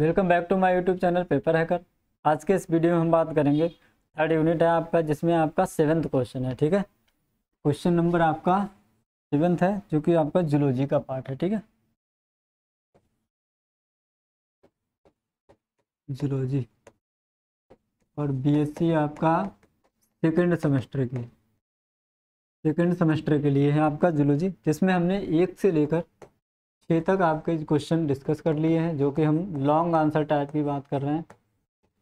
welcome back to my YouTube channel paper hacker आज के इस वीडियो में हम बात करेंगे थर्ड यूनिट है आपका जिसमें आपका सेवन्थ क्वेश्चन है ठीक है क्वेश्चन नंबर आपका सेवन्थ है जो कि आपका जुलॉजी का पार्ट है ठीक है जुलॉजी और बीएससी आपका सेकेंड सेमेस्टर की सेकेंड सेमेस्टर के लिए है आपका जुलॉजी जिसमें हमने एक से लेकर छः तक आपके क्वेश्चन डिस्कस कर लिए हैं जो कि हम लॉन्ग आंसर टाइप की बात कर रहे हैं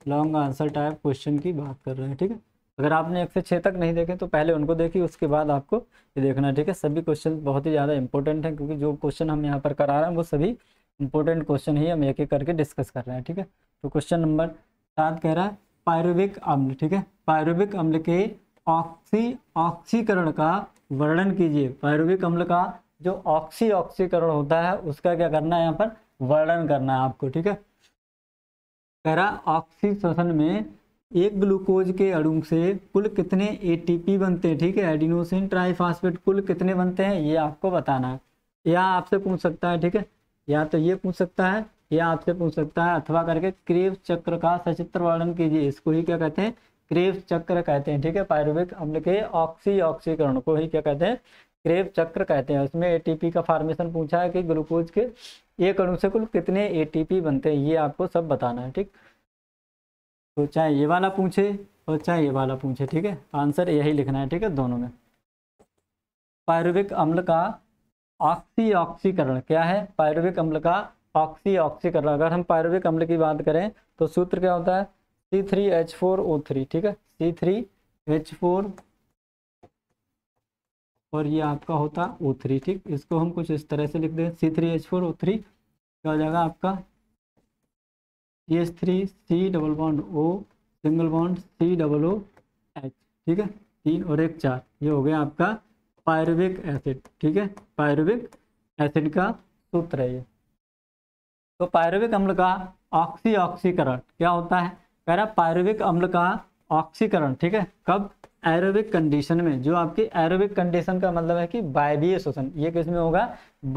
लॉन्ग आंसर टाइप क्वेश्चन की बात कर रहे हैं ठीक है अगर आपने एक से छः तक नहीं देखे तो पहले उनको देखिए उसके बाद आपको ये देखना ठीक है सभी क्वेश्चन बहुत ही ज़्यादा इंपॉर्टेंट हैं क्योंकि जो क्वेश्चन हम यहाँ पर करा रहे हैं वो सभी इंपॉर्टेंट क्वेश्चन ही हम एक एक करके डिस्कस कर रहे हैं ठीक है तो क्वेश्चन नंबर सात कह रहा है पायरुविक अम्ल ठीक है पायरुविक अम्ल के ऑक्सी ऑक्सीकरण का वर्णन कीजिए पायरुविक अम्ल का जो ऑक्सी ऑक्सीकरण होता है उसका क्या करना है यहाँ पर वर्णन करना है आपको ठीक है कह रहा ऑक्सी श्वसन में एक ग्लूकोज के अणु से कुल कितने एटीपी बनते हैं ठीक है एडिनोसिन ट्राइफास्फेट कुल कितने बनते हैं ये आपको बताना है या आपसे पूछ सकता है ठीक है या तो ये पूछ सकता है या आपसे पूछ सकता है अथवा करके क्रेव चक्र का सचित्र वर्णन कीजिए इसको ही क्या कहते हैं क्रेव चक्र कहते हैं ठीक है पायरुविक अम्ल के ऑक्सी ऑक्सीकरण को ही क्या कहते हैं क्रेव चक्र कहते हैं उसमें एटीपी का फार्मेशन पूछा है कि ग्लूकोज के एक अणु से कुल कितने एटीपी बनते हैं ये आपको सब बताना है ठीक तो चाहे ये वाला पूछे और चाहे ये वाला पूछे ठीक है आंसर यही लिखना है ठीक है दोनों में पायरुविक अम्ल का ऑक्सी ऑक्सीकरण क्या है पायरुविक अम्ल का ऑक्सी ऑक्सीकरण अगर हम पायरुविक अम्ल की बात करें तो सूत्र क्या होता है C three H four O three ठीक है सी थ्री एच फोर और ये आपका होता ओ थ्री ठीक इसको हम कुछ इस तरह से लिख दें C three H four O three क्या हो जाएगा आपका H three C double bond O single bond C double O H ठीक है तीन और एक चार ये हो गया आपका पायरुविक एसिड ठीक है पायरुविक एसिड का सूत्र है ये तो पायरुविक अम्ल का ऑक्सी ऑक्सीकरण क्या होता है कह रहा पायरुविक अम्ल का ऑक्सीकरण ठीक है कब एरोबिक कंडीशन में जो आपके एरोबिक कंडीशन का मतलब है कि बायवीय शोषण ये किस में होगा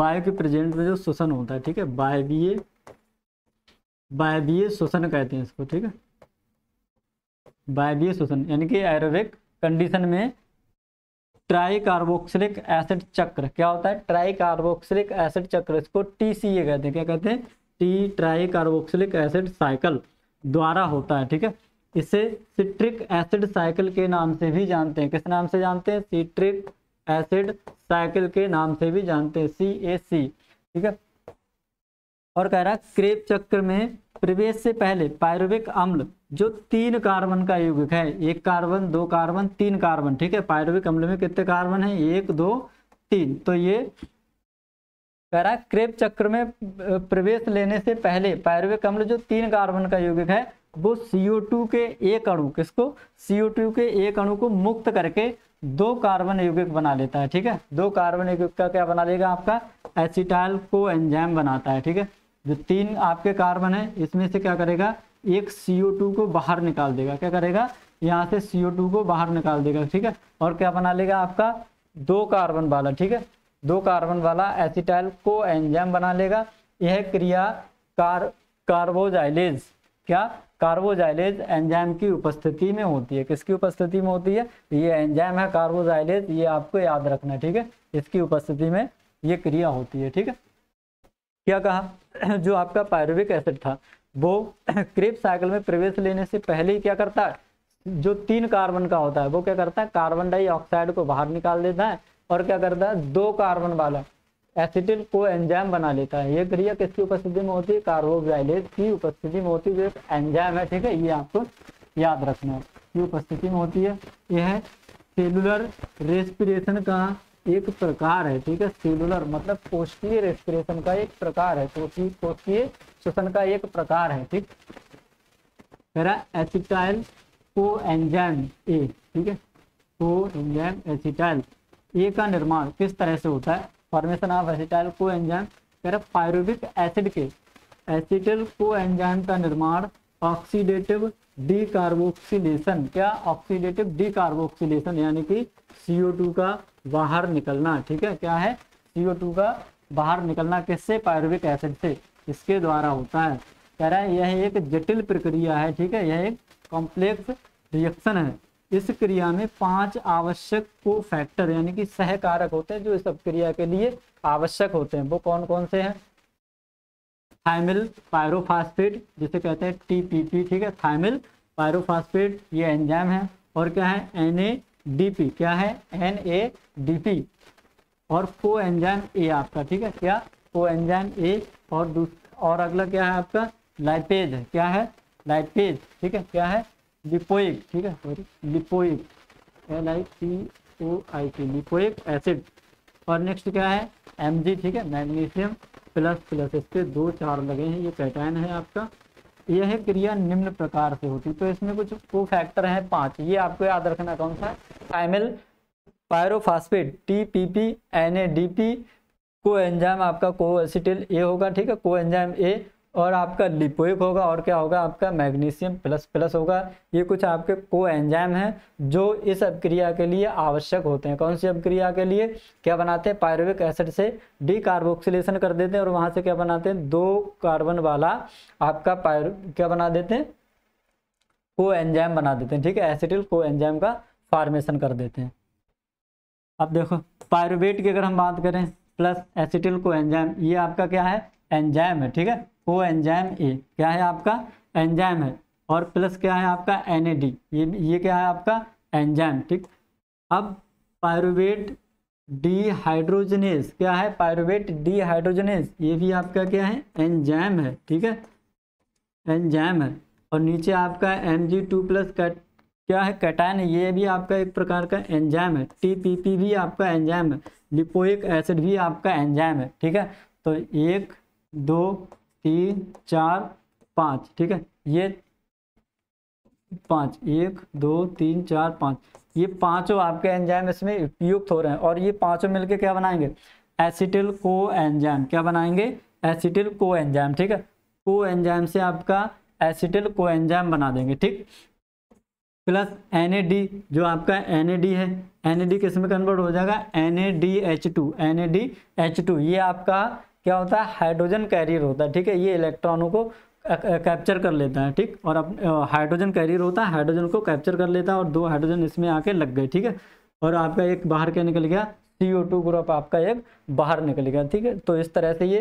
बायो के प्रेजेंट में जो शोषण होता है ठीक है बायवीय बायवीय शोषण कहते हैं इसको ठीक है बायवीय शोषण यानी कि एरोबिक कंडीशन में ट्राई कार्बोक्सिलिक एसिड चक्र क्या होता है ट्राई कार्बोक्सिलिक एसिड चक्र इसको टीसीए कहते हैं क्या कहते हैं T tricarboxylic acid cycle द्वारा होता है ठीक है इसे सिट्रिक एसिड साइकिल के नाम से भी जानते हैं किस नाम से जानते हैं सिट्रिक एसिड साइकिल के नाम से भी जानते हैं सी ए सी ठीक है और कह रहा है क्रेप चक्र में प्रवेश से पहले पायरुविक अम्ल जो तीन कार्बन का युगिक है एक कार्बन दो कार्बन तीन कार्बन ठीक है पायरुविक अम्ल में कितने कार्बन है एक दो तीन तो ये कह रहा है क्रेप चक्र में प्रवेश लेने से पहले पायरुविक अम्ल जो तीन कार्बन का युगिक है वो CO2 के एक अणु किसको CO2 के एक अणु को मुक्त करके दो कार्बन यौगिक बना लेता है ठीक है दो कार्बन यौगिक का क्या बना लेगा आपका एसिटाइल को एंजाइम बनाता है ठीक है जो तीन आपके कार्बन है इसमें से क्या करेगा एक CO2 को बाहर निकाल देगा क्या करेगा यहाँ से CO2 को बाहर निकाल देगा ठीक है और क्या बना लेगा आपका दो कार्बन वाला ठीक है दो कार्बन वाला एसिटाइल को एंजाइम बना लेगा यह क्रिया कार कार्बोजाइलेज क्या कार्बोजाइलेज एंजाइम की उपस्थिति में होती है किसकी उपस्थिति में होती है ये एंजाइम है कार्बोजाइलेज ये आपको याद रखना है ठीक है इसकी उपस्थिति में ये क्रिया होती है ठीक है क्या कहा जो आपका पायरुविक एसिड था वो क्रेप साइकिल में प्रवेश लेने से पहले ही क्या करता है जो तीन कार्बन का होता है वो क्या करता है कार्बन डाइऑक्साइड को बाहर निकाल देता है और क्या करता है दो कार्बन वाला एसिटिल को एंजाइम बना लेता है ये क्रिया किसकी उपस्थिति में होती है कार्बोक्साइलेज की उपस्थिति में होती है जो एंजाइम है ठीक है ये आपको याद रखना है ये उपस्थिति में होती है यह है सेलुलर रेस्पिरेशन का एक प्रकार है ठीक है सेलुलर मतलब कोष्ठीय रेस्पिरेशन का एक प्रकार है कोष्ठीय कोष्ठीय श्वसन का एक प्रकार है ठीक मेरा एसिटाइल को एंजाइम ए ठीक है को एंजाइम एसिटाइल ए का निर्माण किस तरह से होता है formation of acetyl coenzyme कह रहे पायरुविक एसिड के एसिटल को एंजाइम का निर्माण ऑक्सीडेटिव डीकार्बोक्सीलेशन क्या ऑक्सीडेटिव डीकार्बोक्सीलेशन यानी कि CO2 का बाहर निकलना ठीक है क्या है CO2 का बाहर निकलना किससे पायरुविक एसिड से इसके द्वारा होता है कह रहा है यह एक जटिल प्रक्रिया है ठीक है यह एक कॉम्प्लेक्स रिएक्शन है इस क्रिया में पांच आवश्यक को फैक्टर यानी कि सहकारक होते हैं जो इस क्रिया के लिए आवश्यक होते हैं वो कौन कौन से हैं थाइमिल पायरोफास्फेट जिसे कहते हैं टीपीपी ठीक है थाइमिल पायरोफास्फेट ये एंजाइम है और क्या है एन क्या है एन और को एंजाइम ए आपका ठीक है क्या को एंजाइम ए और और अगला क्या है आपका लाइपेज क्या है लाइपेज ठीक है क्या है लिपोइक ठीक है sorry lipoic L I P O I T lipoic acid और नेक्स्ट क्या है एम जी ठीक है मैग्नीशियम प्लस प्लस इसके दो चार लगे हैं ये पैटर्न है आपका यह क्रिया निम्न प्रकार से होती तो इसमें कुछ को फैक्टर है पांच ये आपको याद रखना कौन सा फाइमिल pyrophosphate T P P N A D P coenzyme आपका को एसिटिल ए होगा ठीक है को एंजाइम ए और आपका लिपोइक होगा और क्या होगा आपका मैग्नीशियम प्लस प्लस होगा ये कुछ आपके को एंजाइम हैं जो इस अभिक्रिया के लिए आवश्यक होते हैं कौन सी अभिक्रिया के लिए क्या बनाते हैं पायरुविक एसिड से डी कार्बोक्सिलेशन कर देते हैं और वहाँ से क्या बनाते हैं दो कार्बन वाला आपका पायर क्या बना देते हैं को एंजाइम बना देते हैं ठीक है एसिडिल को एंजाइम का फार्मेशन कर देते हैं अब देखो पायरुवेट की अगर हम बात करें प्लस एसिटिल को एंजाइम ये आपका क्या है एंजाइम है ठीक है ओ एंजाइम ए क्या है आपका एंजाइम है और प्लस क्या है आपका एन ये ये क्या है आपका एंजाइम ठीक अब पायरुवेट डीहाइड्रोजनेस क्या है पायरुवेट डीहाइड्रोजनेस ये भी आपका क्या है एंजाइम है ठीक है एंजाइम है और नीचे आपका एम जी टू प्लस का क्या है कटायन ये भी आपका एक प्रकार का एंजाइम है टी पी पी भी आपका एंजाइम है लिपोइक एसिड भी आपका एंजाइम है ठीक है तो एक दो तीन चार पाँच ठीक है ये पाँच एक दो तीन चार पाँच ये पांचों आपके एंजाइम इसमें उपयुक्त हो रहे हैं और ये पांचों मिलके क्या बनाएंगे एसिटिल को एंजाइम क्या बनाएंगे एसिटिल को एंजाइम ठीक है को एंजाइम से आपका एसिटिल को एंजाइम बना देंगे ठीक प्लस एन जो आपका एन है एन ए डी कन्वर्ट हो जाएगा N A D H two N A D H two ये आपका क्या होता है हाइड्रोजन कैरियर होता है ठीक है ये इलेक्ट्रॉनों को कैप्चर कर लेता है ठीक और अब हाइड्रोजन कैरियर होता है हाइड्रोजन को कैप्चर कर लेता है और दो हाइड्रोजन इसमें आके लग गए ठीक है और आपका एक बाहर क्या निकल गया सी ओ टू ग्रुप आपका एक बाहर निकल गया ठीक है तो इस तरह से ये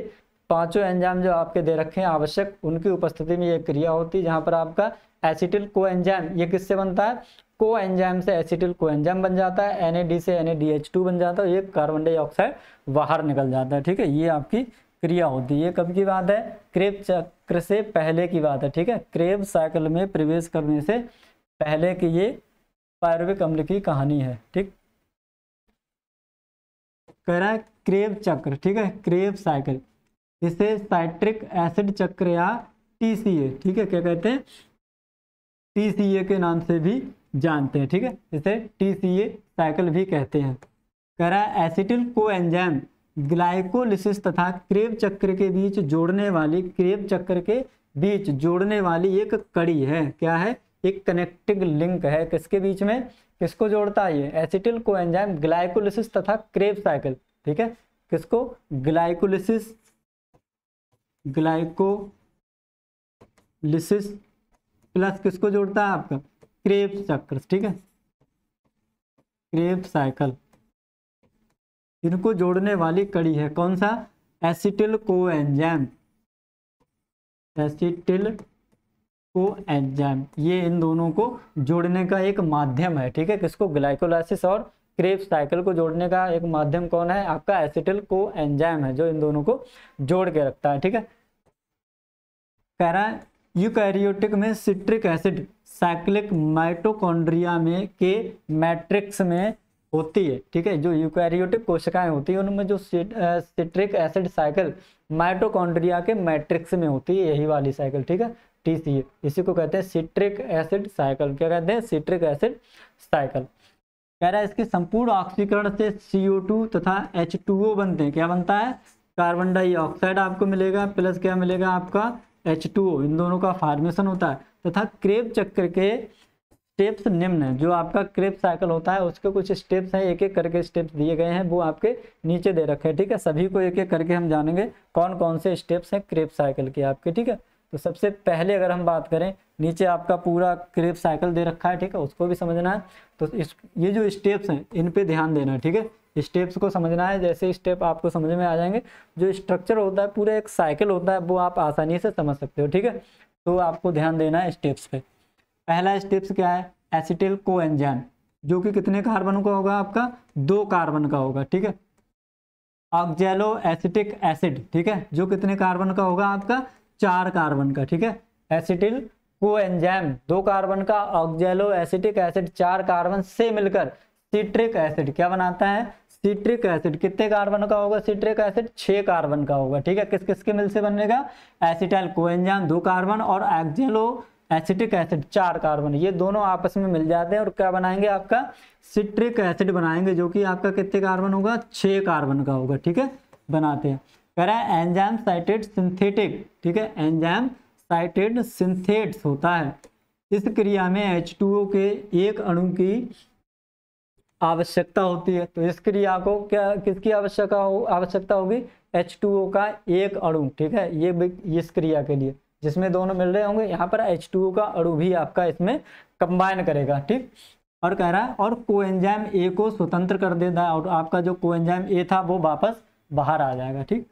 पांचों एंजाम जो आपके दे रखे हैं आवश्यक उनकी उपस्थिति में ये क्रिया होती है जहाँ पर आपका एसिटिल को एंजाम ये किससे बनता है को एंजाइम से एसिटिल को एंजाम बन जाता है एन से एन बन जाता है ये कार्बन डाइऑक्साइड बाहर निकल जाता है ठीक है ये आपकी क्रिया होती है ये कब की बात है क्रेब चक्र से पहले की बात है ठीक है क्रेब साइकिल में प्रवेश करने से पहले की ये पैरविक अम्ल की कहानी है ठीक कह रहा है क्रेब चक्र ठीक है क्रेब साइकिल इसे साइट्रिक एसिड चक्र या टीसीए ठीक है क्या कहते हैं टीसीए के नाम से भी जानते हैं ठीक है इसे टी सी ए साइकिल भी कहते हैं कह रहा है एसिटिल को एंजाइम ग्लाइकोलिसिस तथा क्रेब चक्र के बीच जोड़ने वाली क्रेब चक्र के बीच जोड़ने वाली एक कड़ी है क्या है एक कनेक्टिंग लिंक है किसके बीच में किसको जोड़ता है ये एसिटिल को एंजाइम ग्लाइकोलिसिस तथा क्रेब साइकिल ठीक है किसको ग्लाइकोलिसिस ग्लाइकोलिसिस प्लस किसको जोड़ता है आपका क्रेप चक्र ठीक है क्रेप साइकिल इनको जोड़ने वाली कड़ी है कौन सा एसिटिल को एंजाम एसिटिल को एंजाम ये इन दोनों को जोड़ने का एक माध्यम है ठीक है किसको ग्लाइकोलाइसिस और क्रेप साइकिल को जोड़ने का एक माध्यम कौन है आपका एसिटिल को एंजाम है जो इन दोनों को जोड़ के रखता है ठीक है कह रहा है यूकैरियोटिक में सिट्रिक एसिड साइक्लिक माइटोकॉन्ड्रिया में के मैट्रिक्स में होती है ठीक है जो यूकैरियोटिक कोशिकाएं होती है उनमें जो सिट्रिक एसिड साइकिल माइटोकॉन्ड्रिया के मैट्रिक्स में होती है यही वाली साइकिल ठीक है टीसीए इसी को कहते हैं सिट्रिक एसिड साइकिल क्या कहते हैं सिट्रिक एसिड साइकिल कह रहा है इसके संपूर्ण ऑक्सीकरण से CO2 तथा H2O बनते हैं क्या बनता है कार्बन डाइऑक्साइड आपको मिलेगा प्लस क्या मिलेगा आपका एच टू इन दोनों का फार्मेशन होता है तथा तो क्रेब चक्र के स्टेप्स निम्न है जो आपका क्रेप साइकिल होता है उसके कुछ स्टेप्स हैं एक एक करके स्टेप्स दिए गए हैं वो आपके नीचे दे रखे हैं ठीक है सभी को एक एक करके हम जानेंगे कौन कौन से स्टेप्स हैं क्रेप साइकिल के आपके ठीक है तो सबसे पहले अगर हम बात करें नीचे आपका पूरा क्रेप साइकिल दे रखा है ठीक है उसको भी समझना है तो इस ये जो स्टेप्स हैं इन पर ध्यान देना है ठीक है स्टेप्स को समझना है जैसे स्टेप आपको समझ में आ जाएंगे जो स्ट्रक्चर होता है पूरा एक साइकिल होता है वो आप आसानी से समझ सकते हो ठीक है तो आपको ध्यान देना है स्टेप्स पे पहला स्टेप्स क्या है एसिटिल को जो कि कितने कार्बन का होगा आपका दो कार्बन का होगा ठीक है ऑक्जेलो एसिटिक एसिड ठीक है जो कितने कार्बन का होगा आपका चार कार्बन का ठीक है एसिटिल को दो कार्बन का ऑक्जेलो एसिटिक एसिड चार कार्बन से मिलकर सिट्रिक एसिड क्या बनाता है सिट्रिक एसिड कितने कार्बन का होगा सिट्रिक एसिड छह कार्बन का होगा ठीक है किस किस के मिल से बनेगा एसिटाइल कोएंजाम दो कार्बन और एक्जेलो एसिटिक एसिड चार कार्बन ये दोनों आपस में मिल जाते हैं और क्या बनाएंगे आपका सिट्रिक एसिड बनाएंगे जो कि आपका कितने कार्बन होगा छह कार्बन का होगा ठीक है बनाते हैं कह रहा है एंजाम साइटेड सिंथेटिक ठीक है एंजाम साइटेड सिंथेट्स होता है इस क्रिया में एच के एक अणु की आवश्यकता होती है तो इसके लिए आपको क्या किसकी आवश्यकता हो आवश्यकता होगी एच टू ओ का एक अणु ठीक है ये इस क्रिया के लिए जिसमें दोनों मिल रहे होंगे यहाँ पर एच टू ओ का अणु भी आपका इसमें कंबाइन करेगा ठीक और कह रहा है और को एंजाइम ए को स्वतंत्र कर देता है और आपका जो को एंजाइम ए था वो वापस बाहर आ जाएगा ठीक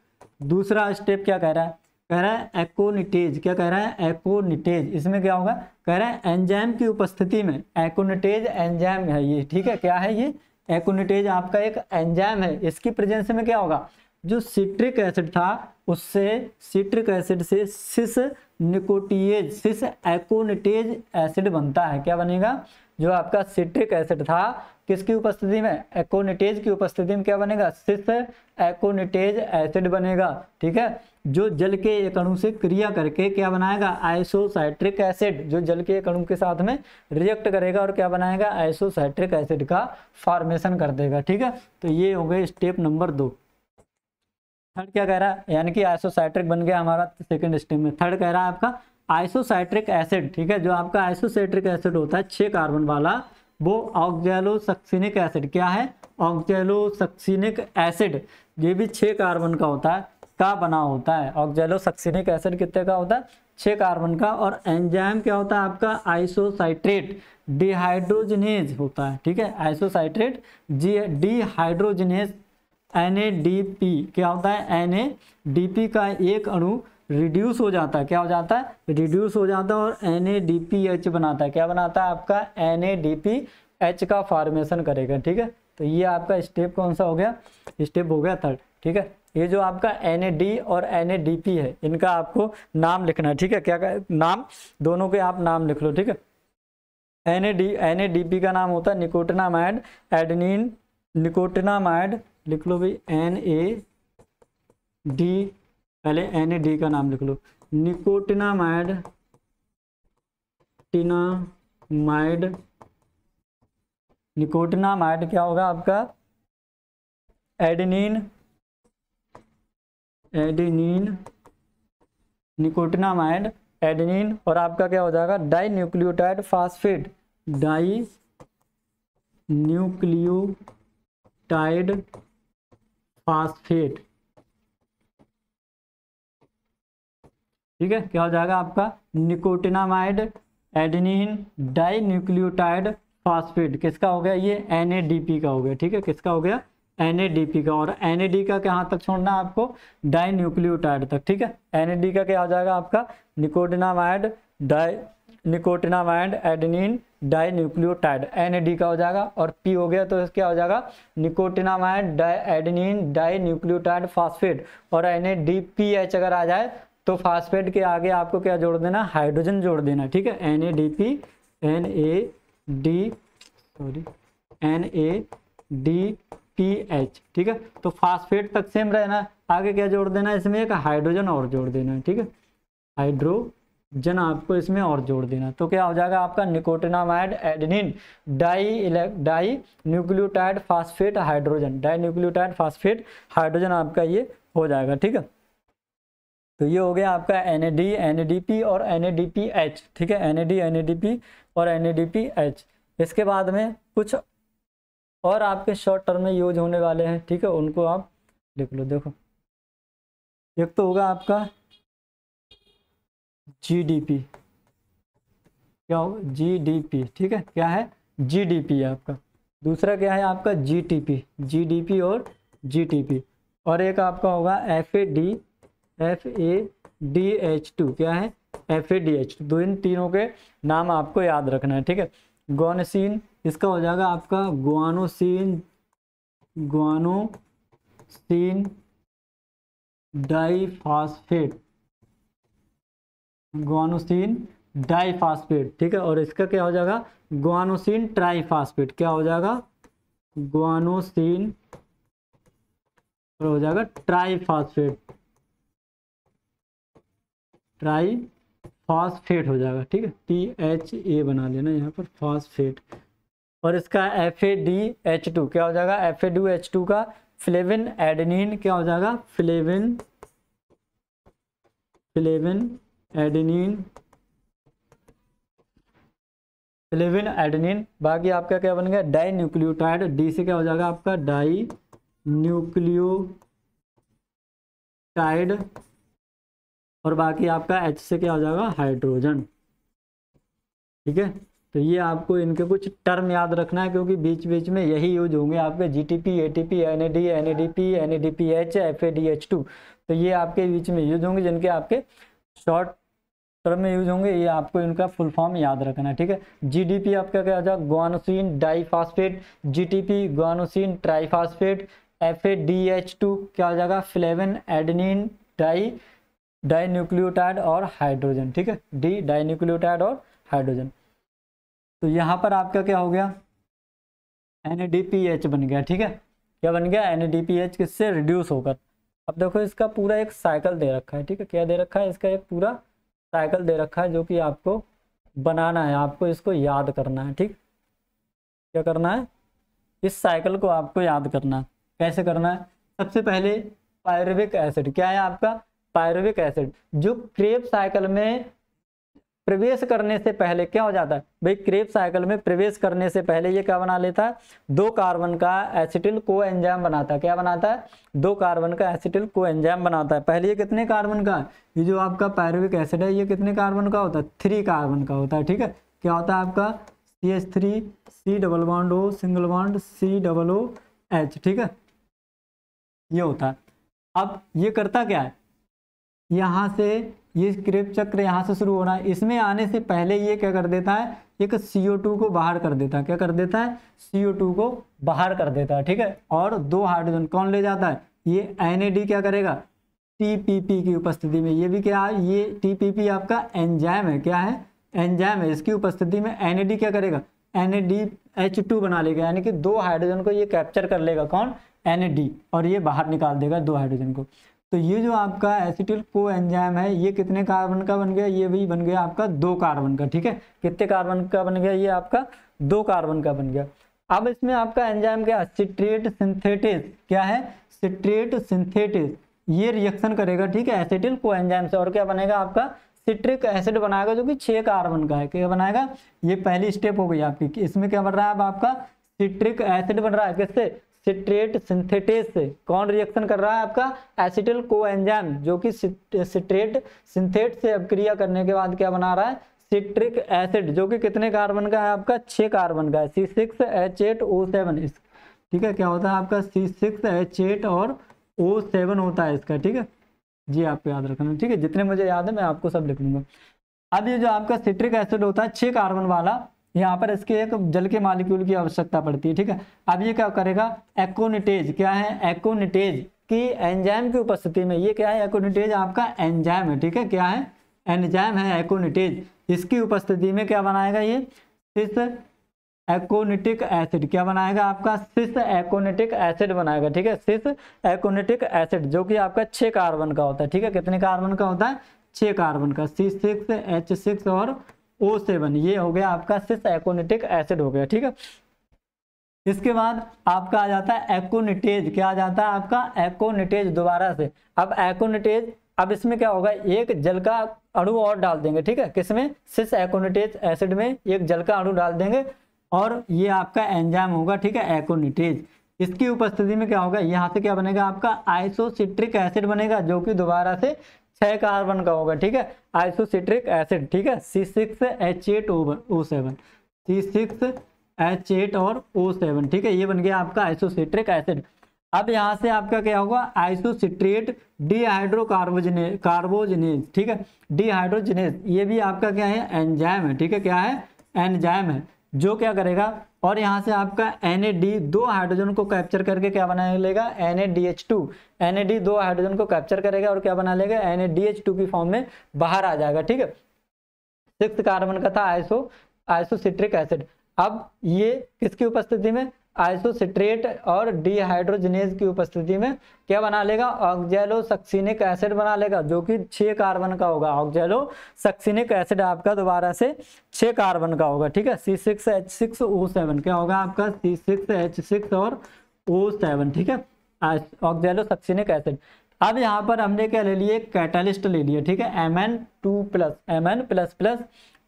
दूसरा स्टेप क्या कह रहा है कह रहा है एकोनिटेज क्या कह रहा है एकोनिटेज इसमें क्या होगा कह रहा है एंजाइम की उपस्थिति में एकोनिटेज एंजाइम है ये ठीक है क्या है ये एकोनिटेज आपका एक एंजाइम है इसकी प्रेजेंस में क्या होगा जो सिट्रिक एसिड था उससे सिट्रिक एसिड से सिस निकोटिएज सिस एकोनिटेज एसिड बनता है क्या बनेगा जो आपका सिट्रिक एसिड था किसकी उपस्थिति में एकोनिटेज की उपस्थिति में क्या बनेगा सिस एकोनिटेज एसिड बनेगा ठीक है जो जल के एक अणु से क्रिया करके क्या बनाएगा आइसोसाइट्रिक एसिड जो जल के एक अणु के साथ में रिएक्ट करेगा और क्या बनाएगा आइसोसाइट्रिक एसिड का फॉर्मेशन कर देगा ठीक है तो ये हो गए स्टेप नंबर दो थर्ड क्या कह रहा है यानी कि आइसोसाइट्रिक बन गया हमारा सेकेंड स्टेप में थर्ड कह रहा है आपका आइसोसाइट्रिक एसिड ठीक है जो आपका आइसोसाइट्रिक एसिड होता है छः कार्बन वाला वो ऑक्जेलोसक्सिनिक एसिड क्या है ऑक्जेलोसक्सिनिक एसिड ये भी छः कार्बन का होता है का बना होता है ऑक्जेलोसक्सिनिक एसिड कितने का होता है छः कार्बन का और एंजाइम क्या होता है आपका आइसोसाइट्रेट डिहाइड्रोजिनेज होता है ठीक है आइसोसाइट्रेट जी डिहाइड्रोजिनेज एन क्या होता है एन का एक अणु रिड्यूस हो जाता है क्या हो जाता है रिड्यूस हो जाता है और एन बनाता है क्या बनाता है आपका एन एच का फॉर्मेशन करेगा ठीक है तो ये आपका स्टेप कौन सा हो गया स्टेप हो गया थर्ड ठीक है ये जो आपका एन और एन है इनका आपको नाम लिखना है ठीक है क्या नाम दोनों के आप नाम लिख लो ठीक है एन एन का नाम होता है निकोटनामाइड एडनिन निकोटनामाइड लिख लो भाई एन ए डी पहले एन डी e का नाम लिख लो निकोटिनामाइड टिनामाइड निकोटिनामाइड क्या होगा आपका एडिनिन एडिनिन निकोटिनामाइड एडिनिन और आपका क्या हो जाएगा dinucleotide phosphate dinucleotide phosphate ठीक है क्या हो जाएगा आपका nicotinamide adenine dinucleotide phosphate किसका हो गया ये एन का हो गया ठीक है किसका हो गया एन का और एन का कहाँ तक छोड़ना है आपको डाई न्यूक्लियोटाइड तक ठीक है एन का क्या हो जाएगा आपका nicotinamide di nicotinamide adenine dinucleotide N का हो जाएगा और पी हो गया तो क्या हो जाएगा nicotinamide di adenine dinucleotide phosphate और एन अगर आ जाए तो फास्फेट के आगे आपको क्या जोड़ देना हाइड्रोजन जोड़ देना ठीक है N A D P N A D sorry N A D P H ठीक है तो फास्फेट तक सेम रहना आगे क्या जोड़ देना इसमें एक हाइड्रोजन और जोड़ देना ठीक है हाइड्रोजन आपको इसमें और जोड़ देना तो क्या हो जाएगा आपका nicotinamide adenine di dinucleotide phosphate hydrogen dinucleotide phosphate hydrogen आपका ये हो जाएगा ठीक है तो ये हो गया आपका N A D N A D P और N A D P H ठीक है N A D N A D P और N A D P H इसके बाद में कुछ और आपके शॉर्ट टर्म में यूज होने वाले हैं ठीक है उनको आप लिख लो देखो एक तो होगा आपका जी डी पी क्या होगा जी डी पी ठीक है क्या है जी डी पी आपका दूसरा क्या है आपका G T P G D P और जी टी पी और एक आपका होगा F A D F A D H two क्या है F A D H two दो इन तीनों के नाम आपको याद रखना है ठीक है गोनसिन इसका हो जाएगा आपका guanosine guanosine diphosphate guanosine diphosphate ठीक है और इसका क्या हो जाएगा गुआनोसिन ट्राइफास्फेट क्या हो जाएगा गुआनोसिन हो जाएगा ट्राइफास्फेट ट्राई फॉस्फेट हो जाएगा ठीक है टी एच ए बना लेना यहाँ पर फॉस्फेट और इसका F A D H two क्या हो जाएगा F A D H two का फ्लेविन एडनिन क्या हो जाएगा flavin flavin adenine flavin adenine बाकी आपका क्या बन गया डाई न्यूक्लियोटाइड डी से क्या हो जाएगा आपका डाई न्यूक्लियोटाइड और बाकी आपका एच से क्या हो जाएगा हाइड्रोजन ठीक है तो ये आपको इनके कुछ टर्म याद रखना है क्योंकि बीच बीच में यही यूज होंगे आपके G T P A T P N A D N A D P N A D P H F A D H two तो ये आपके बीच में यूज होंगे जिनके आपके शॉर्ट टर्म में यूज होंगे ये आपको इनका फुल फॉर्म याद रखना है ठीक है जी डी पी आपका क्या हो जाएगा guanosine G T P guanosine triphosphate F A D H two क्या हो जाएगा फ्लेवन एडनिन डाई डाइन्यूक्लियोटाइड और हाइड्रोजन ठीक है डी डाइन्यूक्लियोटाइड और हाइड्रोजन तो यहाँ पर आपका क्या हो गया एन बन गया ठीक है क्या बन गया एन किससे रिड्यूस होकर अब देखो इसका पूरा एक साइकिल दे रखा है ठीक है क्या दे रखा है इसका एक पूरा साइकिल दे रखा है जो कि आपको बनाना है आपको इसको याद करना है ठीक क्या करना है इस साइकिल को आपको याद करना है कैसे करना है सबसे पहले पायरविक एसिड क्या है आपका पायरुविक एसिड जो क्रेप साइकिल में प्रवेश करने से पहले क्या हो जाता है भाई क्रेप साइकिल में प्रवेश करने से पहले ये क्या बना लेता है दो कार्बन का एसिटिल को एंजाम बनाता है क्या बनाता है दो कार्बन का एसिटिल को एंजाम बनाता है पहले ये कितने कार्बन का ये जो आपका पैरविक एसिड है ये कितने कार्बन का होता है थ्री कार्बन का होता है ठीक है क्या होता है आपका C H three C double bond O single bond C double O H ठीक है ये होता है अब ये करता क्या है यहाँ से ये क्रेप चक्र यहाँ से शुरू होना है इसमें आने से पहले ये क्या कर देता है एक CO2 को बाहर कर देता है क्या कर देता है CO2 को बाहर कर देता है ठीक है और दो हाइड्रोजन कौन ले जाता है ये एन क्या करेगा टीपीपी की उपस्थिति में ये भी क्या है ये पी आपका एंजाइम है क्या है एंजाइम है इसकी उपस्थिति में एन क्या करेगा एन बना लेगा यानी कि दो हाइड्रोजन को ये कैप्चर कर लेगा कौन एन और ये बाहर निकाल देगा दो हाइड्रोजन को तो ये जो आपका एसिटिल को एंजाइम है ये कितने कार्बन का बन गया ये भी बन गया आपका दो कार्बन का ठीक है कितने कार्बन का बन गया ये आपका दो कार्बन का बन गया अब इसमें आपका एंजाइम क्या सिट्रेट सिंथेटिस क्या है सिट्रेट सिंथेटिस ये रिएक्शन करेगा ठीक है एसिटिल को एंजाइम से और क्या बनेगा आपका सिट्रिक एसिड बनाएगा जो कि छह कार्बन का है क्या बनाएगा ये पहली स्टेप हो गई आपकी इसमें क्या बन रहा है अब आपका सिट्रिक एसिड बन रहा है किससे सिट्रेट सिंथेटेस कौन रिएक्शन कर रहा है आपका एसिटल को एंजाम जो कि सिट्रेट सिंथेट से अपक्रिया करने के बाद क्या बना रहा है सिट्रिक एसिड जो कि कितने कार्बन का है आपका छः कार्बन का है C six H eight O seven ठीक है क्या होता है आपका सी सिक्स एच एट और ओ सेवन होता है इसका ठीक है जी आपको याद रखना ठीक है जितने मुझे याद है मैं आपको सब लिख लूँगा अब ये जो आपका सिट्रिक एसिड होता है छः कार्बन वाला यहाँ पर इसके एक जल के मालिक्यूल की आवश्यकता पड़ती है ठीक है अब ये क्या करेगा एक्टेज क्या है एक्टेज की एंजाइम की उपस्थिति में ये क्या है एक्टेज आपका एंजाइम है ठीक है क्या है एंजाइम है एक्टेज इसकी उपस्थिति में क्या बनाएगा ये सिस एक्टिक एसिड क्या बनाएगा आपका सिस एक्टिक एसिड बनाएगा ठीक है सिस एक्टिक एसिड जो कि आपका छः कार्बन का होता है ठीक है कितने कार्बन का होता है छः कार्बन का सी सिक्स एच सिक्स और ओ सेवन ये हो गया आपका सिस एकोनेटिक एसिड हो गया ठीक है इसके बाद आपका आ जाता है एकोनिटेज क्या आ जाता है आपका एकोनिटेज दोबारा से अब एकोनिटेज अब इसमें क्या होगा एक जल का अणु और डाल देंगे ठीक है किसमें सिस एकोनिटेज एसिड में एक जल का अणु डाल देंगे और ये आपका एंजाम होगा ठीक है एकोनिटेज इसकी उपस्थिति में क्या होगा यहाँ से क्या बनेगा आपका आइसोसिट्रिक एसिड बनेगा जो कि दोबारा से छह कार्बन का होगा ठीक है आइसोसिट्रिक एसिड ठीक है C six H eight O seven C six H eight और ओ सेवन ठीक है ये बन गया आपका आइसोसिट्रिक एसिड अब यहाँ से आपका क्या होगा आइसोसिट्रेट डीहाइड्रोकार्बोजने कार्बोजनेज ठीक है डीहाइड्रोजनेज ये भी आपका क्या है एंजाइम है ठीक है क्या है एंजाइम है जो क्या करेगा और यहाँ से आपका एन दो हाइड्रोजन को कैप्चर करके क्या बना लेगा N A D H two दो हाइड्रोजन को कैप्चर करेगा और क्या बना लेगा एन टू की फॉर्म में बाहर आ जाएगा ठीक है सिक्स कार्बन का था आइसो आइसोसिट्रिक एसिड अब ये किसकी उपस्थिति में आइसोसिट्रेट और डिहाइड्रोजनेज की उपस्थिति में क्या बना लेगा ऑक्जेलो सक्सिनिक एसिड बना लेगा जो कि छः कार्बन का होगा ऑक्जेलो सक्सिनिक एसिड आपका दोबारा से छः कार्बन का होगा ठीक है C six H six O seven क्या होगा आपका सी सिक्स एच सिक्स और ओ सेवन ठीक है ऑक्जेलो सक्सिनिक एसिड अब यहाँ पर हमने क्या ले लिए कैटलिस्ट ले लिए ठीक है M N two plus M N plus plus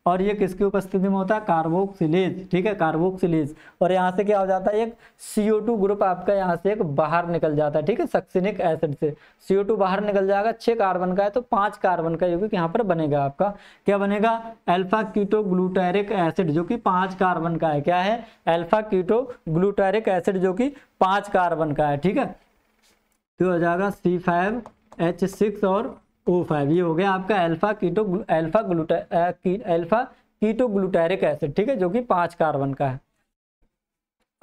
और ये किसकी उपस्थिति में होता है कार्बोक्सिलेज ठीक है कार्बोक्सिलेज और यहाँ से क्या हो जाता है एक सीओ टू ग्रुप आपका यहाँ से एक बाहर निकल जाता है ठीक है सक्सिनिक एसिड से सीओ टू बाहर निकल जाएगा छः कार्बन का है तो पांच कार्बन का यौगिक यहाँ पर बनेगा आपका क्या बनेगा एल्फा कीटो ग्लूटारिक एसिड जो कि पाँच कार्बन का है क्या है एल्फा कीटो ग्लूटारिक एसिड जो कि पाँच कार्बन का है ठीक है क्यों हो जाएगा सी फाइव एच सिक्स और ओ फाइव ये हो गया आपका alpha keto alpha gluta alpha keto glutaric acid ठीक है जो कि पांच कार्बन का है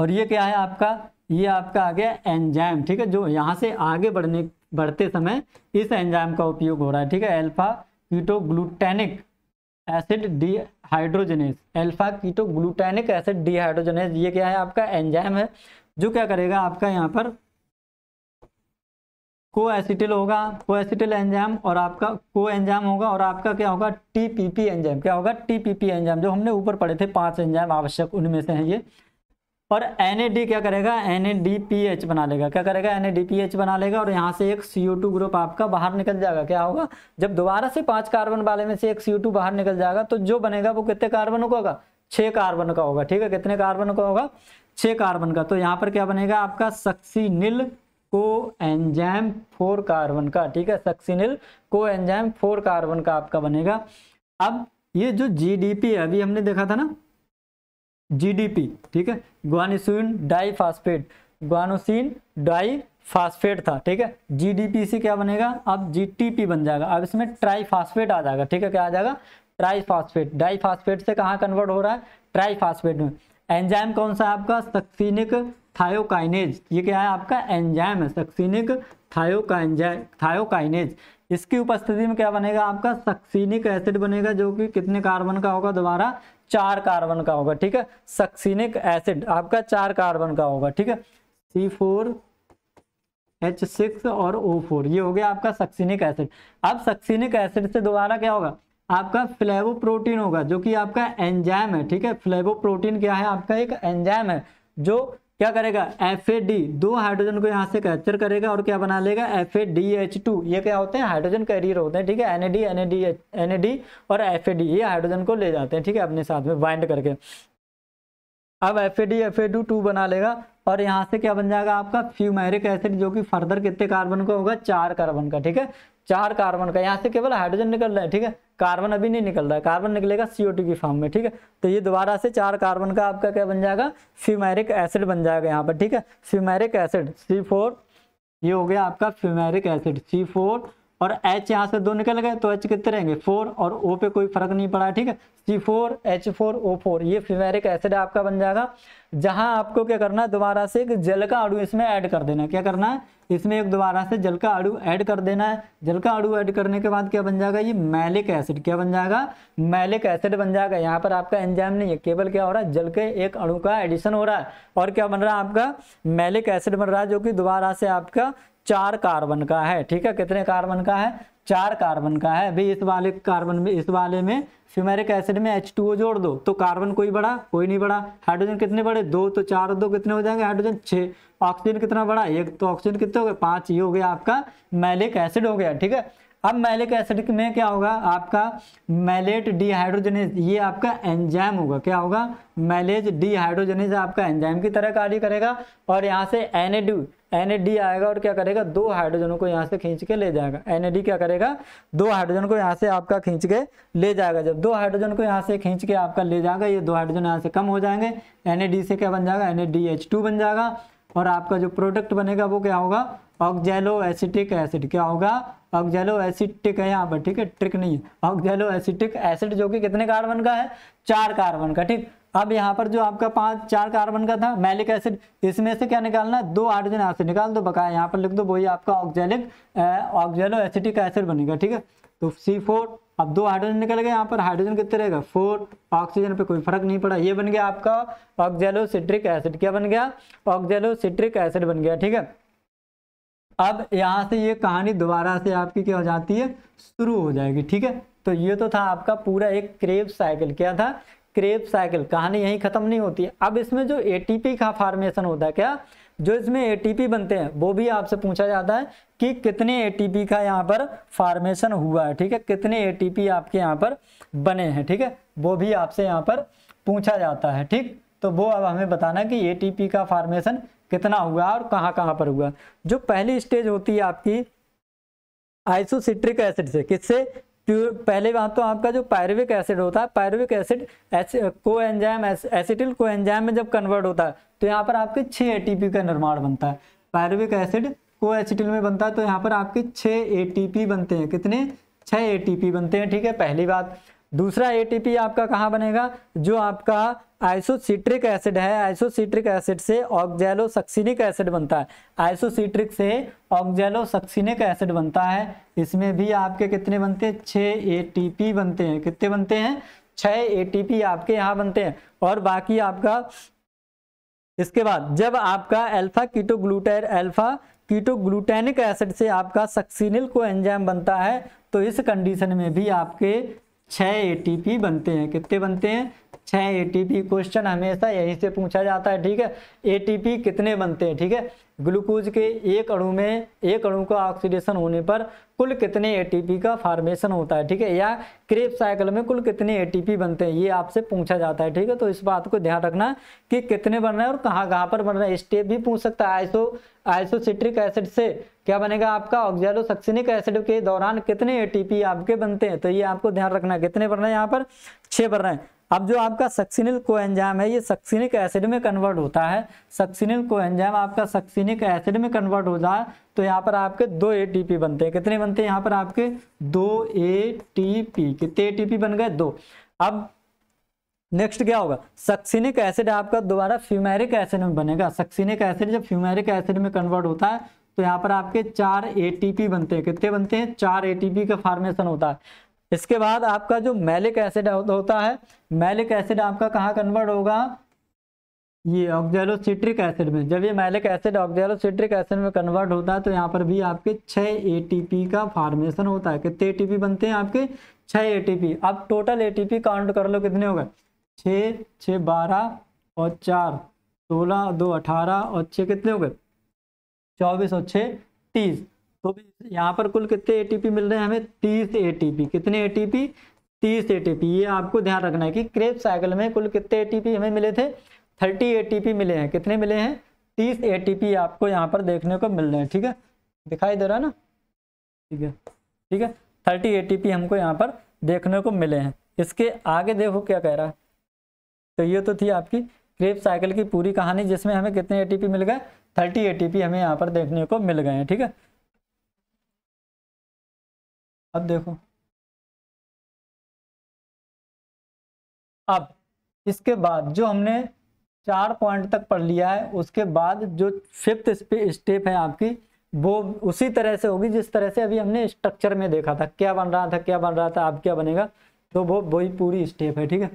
और ये क्या है आपका ये आपका आ गया एंजाइम ठीक है जो यहाँ से आगे बढ़ने बढ़ते समय इस एंजाइम का उपयोग हो रहा है ठीक है alpha keto glutenic acid dehydrogenase alpha keto glutenic acid dehydrogenase ये क्या है आपका एंजाइम है जो क्या करेगा आपका यहाँ पर को एसिटिल होगा को एसिटिल एंजाम और आपका को एंजाम होगा और आपका क्या होगा टीपीपी एंजाम क्या होगा टीपीपी एंजाम जो हमने ऊपर पढ़े थे पांच एंजाम आवश्यक उनमें से हैं ये और एन क्या करेगा एन बना लेगा क्या करेगा एन बना लेगा और यहाँ से एक सी ग्रुप आपका बाहर निकल जाएगा क्या होगा जब दोबारा से पांच कार्बन वाले में से एक सी बाहर निकल जाएगा तो जो बनेगा वो कितने कार्बन का होगा छः कार्बन का होगा ठीक है कितने कार्बन का होगा छः कार्बन का तो यहाँ पर क्या बनेगा आपका सक्सी नील को एंजाम फोर कार्बन का ठीक है सक्सिनिल को एंजाम फोर कार्बन का आपका बनेगा अब ये जो जीडीपी है अभी हमने देखा था ना जीडीपी ठीक है diphosphate guanosine diphosphate था ठीक है जीडीपी से क्या बनेगा अब जीटीपी बन जाएगा अब इसमें ट्राई फास्फेट आ जाएगा ठीक है क्या आ जाएगा ट्राई फास्फेट डाई फास्फेट से कहाँ कन्वर्ट हो रहा है ट्राई फास्फेट में एंजाइम कौन सा है आपका सक्सिनिक थायोकाइनेज ये क्या है आपका एंजाइम है सक्सीनिक थायोकाइंजाइम थायोकाइनेज इसकी उपस्थिति में क्या बनेगा आपका सक्सीनिक एसिड बनेगा जो कि कितने कार्बन का होगा दोबारा चार कार्बन का होगा ठीक है सक्सीनिक एसिड आपका चार कार्बन का होगा ठीक है सी फोर एच सिक्स और ओ फोर ये हो गया आपका सक्सीनिक एसिड अब सक्सीनिक एसिड से दोबारा क्या होगा आपका फ्लेवो प्रोटीन होगा जो कि आपका एंजाइम है ठीक है फ्लेवो प्रोटीन क्या है आपका एक एंजाइम है जो क्या करेगा एफ दो हाइड्रोजन को यहाँ से कैप्चर करेगा और क्या बना लेगा F A D H two ये क्या होते हैं हाइड्रोजन कैरियर होते हैं ठीक है एन ए एन और एफ ये हाइड्रोजन को ले जाते हैं ठीक है अपने साथ में बाइंड करके अब F A D F two बना लेगा और यहाँ से क्या बन जाएगा आपका फ्यूमेरिक एसिड जो कि फर्दर कितने कार्बन का होगा चार कार्बन का ठीक है चार कार्बन का यहाँ से केवल हाइड्रोजन निकल रहा है ठीक है कार्बन अभी नहीं निकल रहा है कार्बन निकलेगा सीओ की फॉर्म में ठीक है तो ये दोबारा से चार कार्बन का आपका क्या बन जाएगा फ्यूमेरिक एसिड बन जाएगा यहाँ पर ठीक है फ्यूमेरिक एसिड सी फोर ये हो गया आपका फ्यूमेरिक एसिड सी फोर और एच यहाँ से दो निकल गए तो एच कितने रहेंगे फोर और ओ पे कोई फर्क नहीं पड़ा ठीक है C four H four O four ये फिमेरिक एसिड आपका बन जाएगा जहां आपको क्या करना है दोबारा से एक जल का अड़ू इसमें ऐड कर देना है क्या करना है इसमें एक दोबारा से जल का अड़ू ऐड कर देना है जल का अड़ू ऐड करने के बाद क्या बन जाएगा ये मैलिक एसिड क्या बन जाएगा मैलिक एसिड बन जाएगा यहाँ पर आपका एंजाम नहीं है केवल क्या हो रहा है जल के एक अड़ू का एडिशन हो रहा है और क्या बन रहा है आपका मैलिक एसिड बन रहा है जो कि दोबारा से आपका चार कार्बन का है ठीक है कितने कार्बन का है चार कार्बन का है अभी इस वाले कार्बन में इस वाले में फ्यूमेरिक एसिड में एच जोड़ दो तो कार्बन कोई बड़ा कोई नहीं बड़ा हाइड्रोजन कितने बड़े दो तो चार दो कितने हो जाएंगे हाइड्रोजन छः ऑक्सीजन कितना बड़ा एक तो ऑक्सीजन कितने हो गए पाँच ये हो गया आपका मैलिक एसिड हो गया ठीक है अब मैलिक एसिड में क्या होगा आपका मैलेट डीहाइड्रोजनेज ये आपका एंजाइम होगा क्या होगा मैलेज डिहाइड्रोजनेज आपका एंजाइम की तरह कार्य करेगा और यहाँ से एन एन आएगा और क्या करेगा दो हाइड्रोजनों को यहाँ से खींच के ले जाएगा एन क्या करेगा दो हाइड्रोजन को यहाँ से आपका खींच के ले जाएगा जब दो हाइड्रोजन को यहाँ से खींच के आपका ले जाएगा ये दो हाइड्रोजन यहाँ से कम हो जाएंगे एन से क्या बन जाएगा एन बन जाएगा और आपका जो प्रोडक्ट बनेगा वो क्या होगा ऑक्जेलो एसिटिक एसिड क्या होगा ऑक्जेलो एसिटिक है यहाँ पर ठीक है ट्रिक नहीं है ऑक्जेलो एसिटिक एसिड जो कि कितने कार्बन का है चार कार्बन का ठीक अब यहाँ पर जो आपका पांच चार कार्बन का था मैलिक एसिड इसमें से क्या निकालना दो हाइड्रोजन यहाँ से निकाल दो बकाया यहाँ पर लिख दो वही आपका ऑक्जेलिक ऑक्जेलो एसिटिक एसिड बनेगा ठीक है तो सी अब दो हाइड्रोजन निकल गए यहाँ पर हाइड्रोजन कितने रहेगा फोर ऑक्सीजन पे कोई फर्क नहीं पड़ा ये बन गया आपका ऑक्जेलो सिट्रिक एसिड क्या बन गया ऑक्जेलो सिट्रिक एसिड बन गया ठीक है अब यहाँ से ये कहानी दोबारा से आपकी क्या हो जाती है शुरू हो जाएगी ठीक है तो ये तो था आपका पूरा एक क्रेब साइकिल क्या था क्रेप साइकिल कहानी यहीं ख़त्म नहीं होती है अब इसमें जो एटीपी का फॉर्मेशन होता है क्या जो इसमें एटीपी बनते हैं वो भी आपसे पूछा जाता है कि कितने एटीपी का यहाँ पर फॉर्मेशन हुआ है ठीक है कितने एटीपी आपके यहाँ पर बने हैं ठीक है वो भी आपसे यहाँ पर पूछा जाता है ठीक तो वो अब हमें बताना कि एटीपी का फॉर्मेशन कितना हुआ और कहाँ कहाँ पर हुआ जो पहली स्टेज होती है आपकी आइसोसिट्रिक एसिड से किससे पहले बात तो आपका जो पायरविक एसिड होता है pyruvic acid coenzyme acetyl coenzyme में जब कन्वर्ट होता है तो यहाँ पर आपके छः एटीपी का निर्माण बनता है पायरविक एसिड को एसिटिल में बनता है तो यहाँ पर आपके छ एटीपी बनते हैं कितने छः एटीपी बनते हैं ठीक है पहली बात दूसरा एटीपी आपका कहाँ बनेगा जो आपका आइसोसिट्रिक एसिड है आइसोसिट्रिक एसिड से ऑक्जेलोसक्सिनिक एसिड बनता है आइसोसिट्रिक से ऑक्जेलोसक्सिनिक एसिड बनता है इसमें भी आपके कितने बनते हैं छ ए बनते हैं कितने बनते हैं छः ए आपके यहाँ बनते हैं और बाकी आपका इसके बाद जब आपका alpha ketoglutar alpha ketoglutenic acid से आपका सक्सिनिल को एंजाम बनता है तो इस कंडीशन में भी आपके छः ए बनते हैं कितने बनते हैं छः एटीपी क्वेश्चन हमेशा यहीं से पूछा जाता है ठीक है एटीपी कितने बनते हैं ठीक है ग्लूकोज के एक अणु में एक अणु का ऑक्सीडेशन होने पर कुल कितने एटीपी का फॉर्मेशन होता है ठीक है या क्रेप साइकिल में कुल कितने एटीपी बनते हैं ये आपसे पूछा जाता है ठीक है तो इस बात को ध्यान रखना कि कितने बन रहे हैं और कहाँ कहाँ पर बन रहे हैं स्टेप भी पूछ सकता है आइसो आइसोसिट्रिक एसिड से क्या बनेगा आपका ऑक्जेलोसक्सिनिक एसिड के दौरान कितने एटीपी आपके बनते हैं तो ये आपको ध्यान रखना है कितने बन रहे हैं यहाँ पर छः बन रहे हैं अब जो आपका सक्सिनिल को एंजाम है ये सक्सिनिक एसिड में कन्वर्ट होता है सक्सिनिल को एंजाम आपका सक्सिनिक एसिड में कन्वर्ट हो जाए तो यहाँ पर आपके दो एटीपी बनते हैं कितने बनते हैं यहाँ पर आपके दो एटीपी कितने एटीपी बन गए दो अब नेक्स्ट क्या होगा सक्सिनिक एसिड आपका दोबारा फ्यूमेरिक एसिड में बनेगा सक्सिनिक एसिड जब फ्यूमेरिक एसिड में कन्वर्ट होता है तो यहाँ पर आपके चार एटीपी बनते हैं कितने बनते हैं चार एटीपी का फॉर्मेशन होता है इसके बाद आपका जो मैलिक एसिड होता है मैलिक एसिड आपका कहाँ कन्वर्ट होगा ये ऑक्जेलो सिट्रिक एसिड में जब ये मैलिक एसिड ऑक्जेलोसिट्रिक एसिड में कन्वर्ट होता है तो यहाँ पर भी आपके छः ए का फॉर्मेशन होता है कितने ए बनते हैं आपके छः ए अब टोटल ए काउंट कर लो कितने हो गए छ छः बारह और चार सोलह दो अठारह और छः कितने हो गए चौबीस और छः तीस तो यहाँ पर कुल कितने एटीपी मिल रहे हैं हमें तीस एटीपी कितने एटीपी तीस एटीपी ये आपको ध्यान रखना है कि क्रेप साइकिल में कुल कितने एटीपी हमें मिले थे थर्टी एटीपी मिले हैं कितने मिले हैं तीस एटीपी आपको यहाँ पर देखने को मिल रहे हैं ठीक है दिखाई दे रहा है ना ठीक है ठीक है थर्टी ए हमको यहाँ पर देखने को मिले हैं इसके आगे देखो क्या कह रहा है तो ये तो थी आपकी क्रेप साइकिल की पूरी कहानी जिसमें हमें कितने ए मिल गए थर्टी ए हमें यहाँ पर देखने को मिल गए हैं ठीक है अब देखो अब इसके बाद जो हमने चार पॉइंट तक पढ़ लिया है उसके बाद जो फिफ्थ स्टेप है आपकी वो उसी तरह से होगी जिस तरह से अभी हमने स्ट्रक्चर में देखा था क्या बन रहा था क्या बन रहा था अब क्या बनेगा तो वो वही पूरी स्टेप है ठीक है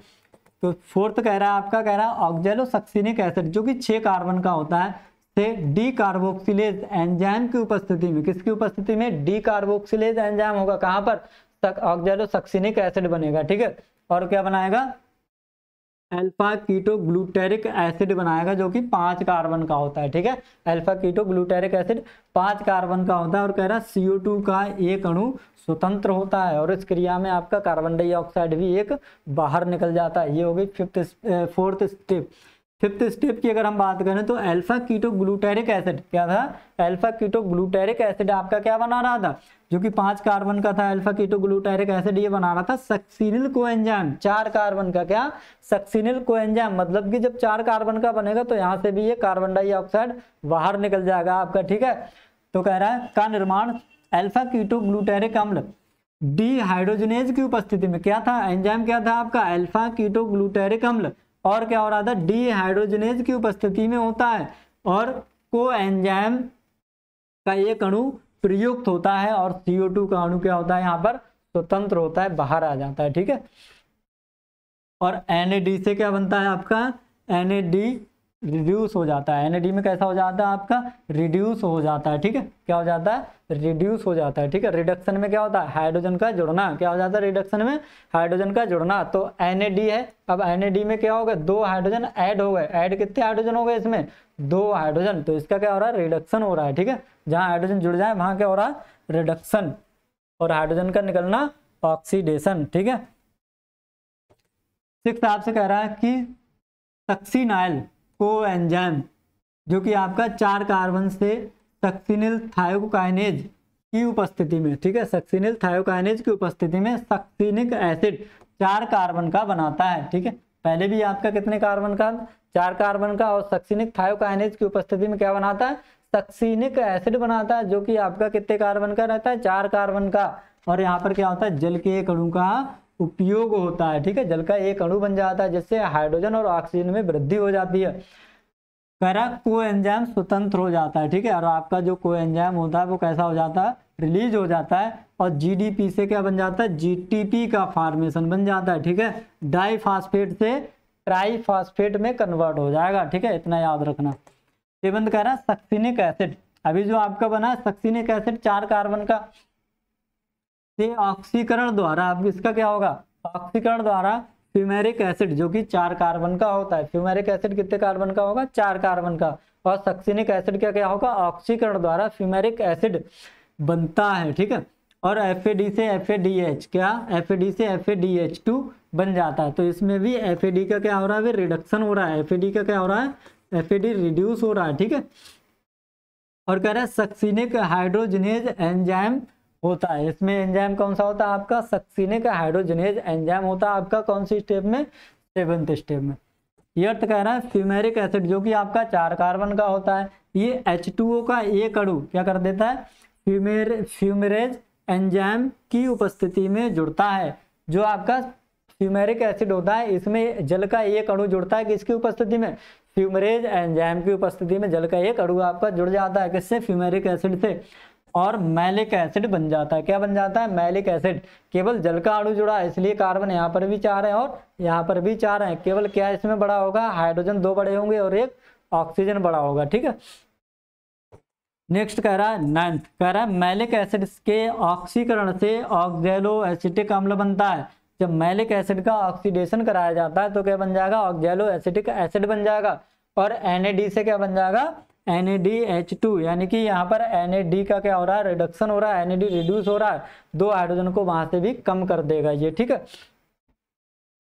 तो फोर्थ कह रहा है आपका कह रहा है ऑक्जेलो सक्सिनिक एसिड जो कि छः कार्बन का होता है से डी कार्बोक्सिलेज एंजाइम की उपस्थिति में किसकी उपस्थिति में डी कार्बोक्सिलेज एंजाइम होगा कहां पर ऑक्जेलोसक्सिनिक एसिड बनेगा ठीक है और क्या बनाएगा अल्फा कीटो ग्लूटेरिक एसिड बनाएगा जो कि पांच कार्बन का होता है ठीक है अल्फा कीटो ग्लूटेरिक एसिड पांच कार्बन का होता है और कह रहा है सीओ टू का एक अणु स्वतंत्र होता है और इस क्रिया में आपका कार्बन डाइऑक्साइड भी एक बाहर निकल जाता है ये हो गई fifth fourth step fifth step की अगर हम बात करें तो अल्फा कीटो ग्लूटेरिक एसिड क्या था अल्फा कीटो ग्लूटेरिक एसिड आपका क्या बना रहा था जो कि पांच कार्बन का था अल्फा कीटो ग्लूटेरिक एसिड ये बना रहा था सक्सीनिल कोएंजाइम चार कार्बन का क्या सक्सीनिल कोएंजाइम मतलब कि जब चार कार्बन का बनेगा तो यहाँ से भी ये कार्बन डाइऑक्साइड बाहर निकल जाएगा आपका ठीक है तो कह रहा है का निर्माण एल्फा कीटो ग्लूटेरिक अम्ल डी हाइड्रोजनेज की उपस्थिति में क्या था एंजाइम क्या था आपका एल्फा कीटो ग्लूटेरिक अम्ल और क्या हो रहा था डीहाइड्रोजनेज की उपस्थिति में होता है और को एंजाइम का एक अणु प्रयुक्त होता है और CO2 का अणु क्या होता है यहाँ पर स्वतंत्र होता है बाहर आ जाता है ठीक है और एन से क्या बनता है आपका एन रिड्यूस हो जाता है एन में कैसा हो जाता है आपका रिड्यूस हो जाता है ठीक है क्या हो जाता है रिड्यूस हो जाता है ठीक है रिडक्शन में क्या होता है हाइड्रोजन का जुड़ना क्या हो जाता है रिडक्शन में हाइड्रोजन का जुड़ना तो एन है अब एन में क्या हो गया दो हाइड्रोजन ऐड हो गए ऐड कितने हाइड्रोजन हो गए इसमें दो हाइड्रोजन तो इसका क्या हो रहा है रिडक्शन हो रहा है ठीक है जहाँ हाइड्रोजन जुड़ जाए वहाँ क्या हो रहा है रिडक्शन और हाइड्रोजन का निकलना ऑक्सीडेशन ठीक है सिक्स आपसे कह रहा है कि सक्सीनाइल को एंजाइम जो कि आपका चार कार्बन से सक्सिनिल थायोकाइनेज की उपस्थिति में ठीक है सक्सिनिल थायोकाइनेज की उपस्थिति में सक्सिनिक एसिड चार कार्बन का बनाता है ठीक है पहले भी आपका कितने कार्बन का चार कार्बन का और सक्सिनिक थायोकाइनेज की उपस्थिति में क्या बनाता है सक्सिनिक एसिड बनाता है जो कि आपका कितने कार्बन का रहता है चार कार्बन का और यहाँ पर क्या होता है जल के अणु का उपयोग होता है ठीक है जल का एक अणु बन जाता है जिससे हाइड्रोजन और ऑक्सीजन में वृद्धि हो जाती है करक को एंजाम स्वतंत्र हो जाता है ठीक है और आपका जो को एंजाम होता है वो कैसा हो जाता है रिलीज हो जाता है और जीडीपी से क्या बन जाता है जीटीपी का फॉर्मेशन बन जाता है ठीक है डाईफास्फेट से ट्राईफास्फेट में कन्वर्ट हो जाएगा ठीक है इतना याद रखना ये बंद कह रहा है सक्सीनिक एसिड अभी जो आपका बना है सक्सीनिक एसिड चार कार्बन का से ऑक्सीकरण द्वारा अब इसका क्या होगा ऑक्सीकरण द्वारा फ्यूमेरिक एसिड जो कि चार कार्बन का होता है फ्यूमेरिक एसिड कितने कार्बन का होगा चार कार्बन का और सक्सिनिक एसिड क्या क्या होगा ऑक्सीकरण द्वारा फ्यूमेरिक एसिड बनता है ठीक है और एफ से एफ क्या एफ से एफ बन जाता है तो इसमें भी एफ का क्या हो रहा है रिडक्शन हो रहा है एफ का क्या हो रहा है एफ रिड्यूस हो रहा है ठीक है और कह रहा है सक्सिनिक हाइड्रोजनेज एंजाइम होता है इसमें एंजाइम कौन सा होता है आपका सक्सीने का हाइड्रोजनेज एंजाइम होता है आपका कौन सी स्टेप में सेवन्थ स्टेप में ये अर्थ कह रहा है फ्यूमेरिक एसिड जो कि आपका चार कार्बन का होता है ये एच का एक अणु क्या कर देता है फ्यूमेर फ्यूमरेज एंजाइम की उपस्थिति में जुड़ता है जो आपका फ्यूमेरिक एसिड होता है इसमें जल का एक अणु जुड़ता है किसकी उपस्थिति में फ्यूमरेज एंजाइम की उपस्थिति में जल का एक अणु आपका जुड़ जाता है किससे फ्यूमेरिक एसिड से और मैलिक एसिड बन जाता है क्या बन जाता है मैलिक एसिड केवल जल का अणु जुड़ा है इसलिए कार्बन यहाँ पर भी चार है और यहाँ पर भी चार है केवल क्या इसमें बड़ा होगा हाइड्रोजन दो बड़े होंगे और एक ऑक्सीजन बड़ा होगा ठीक है नेक्स्ट कह रहा है नाइन्थ कह रहा है मैलिक एसिड के ऑक्सीकरण से ऑक्जेलो एसिटिक अम्ल बनता है जब मैलिक एसिड का ऑक्सीडेशन कराया जाता है तो क्या बन जाएगा ऑक्जेलो एसिटिक एसिड बन जाएगा और एन से क्या बन जाएगा एन यानी कि यहाँ पर एन का क्या हो रहा है रिडक्शन हो रहा है एन रिड्यूस हो रहा है दो हाइड्रोजन को वहां से भी कम कर देगा ये ठीक है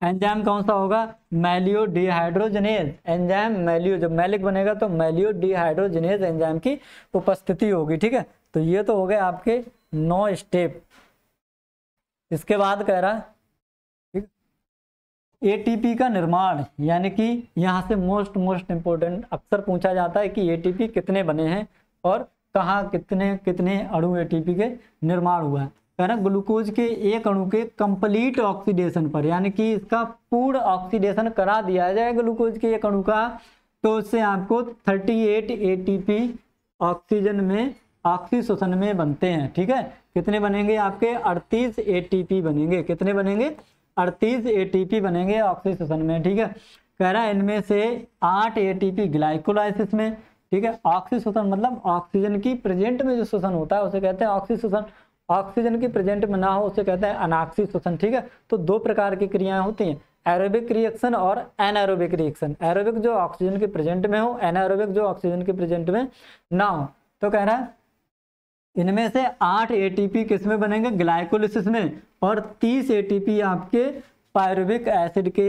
एंजाइम कौन सा होगा मैलियो डिहाइड्रोजनेज एंजाइम मैलियो जब मैलिक बनेगा तो मैलियो डिहाइड्रोजनेज एंजाइम की उपस्थिति होगी ठीक है तो ये तो हो गए आपके नौ स्टेप इसके बाद कह रहा है एटीपी का निर्माण यानी कि यहाँ से मोस्ट मोस्ट इम्पोर्टेंट अक्सर पूछा जाता है कि एटीपी कितने बने हैं और कहाँ कितने कितने अणु एटीपी के निर्माण हुआ है कहना ग्लूकोज के एक अणु के कंप्लीट ऑक्सीडेशन पर यानी कि इसका पूर्ण ऑक्सीडेशन करा दिया जाए ग्लूकोज के एक अणु का तो उससे आपको 38 एटीपी ऑक्सीजन में ऑक्सीशोषण में बनते हैं ठीक है कितने बनेंगे आपके 38 एटीपी बनेंगे कितने बनेंगे अड़तीस ए बनेंगे ऑक्सीजन में ठीक है कह रहा है इनमें से आठ ए ग्लाइकोलाइसिस में ठीक है ऑक्सीशोषण मतलब ऑक्सीजन की प्रेजेंट में जो शोषण होता है उसे कहते हैं ऑक्सीशोषण ऑक्सीजन की प्रेजेंट में ना हो उसे कहते हैं अनाक्सी शोषण ठीक है तो दो प्रकार की क्रियाएं होती हैं एरोबिक रिएक्शन और एनारोबिक रिएक्शन एरोबिक जो ऑक्सीजन के प्रेजेंट में हो एनारोबिक जो ऑक्सीजन के प्रेजेंट में ना हो तो कह रहा है इनमें से आठ एटीपी किसमें बनेंगे ग्लाइकोलिसिस में और तीस एटीपी आपके पायरुबिक एसिड के